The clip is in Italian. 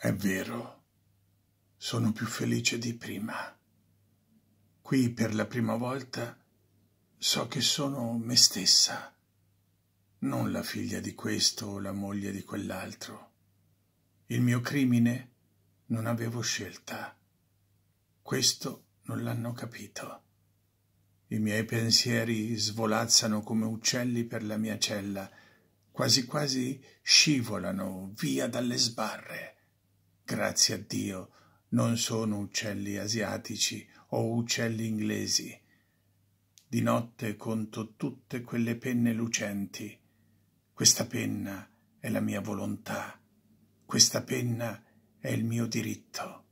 È vero, sono più felice di prima. Qui per la prima volta so che sono me stessa, non la figlia di questo o la moglie di quell'altro. Il mio crimine non avevo scelta. Questo non l'hanno capito. I miei pensieri svolazzano come uccelli per la mia cella, quasi quasi scivolano via dalle sbarre. Grazie a Dio, non sono uccelli asiatici o uccelli inglesi. Di notte conto tutte quelle penne lucenti. Questa penna è la mia volontà. Questa penna è il mio diritto.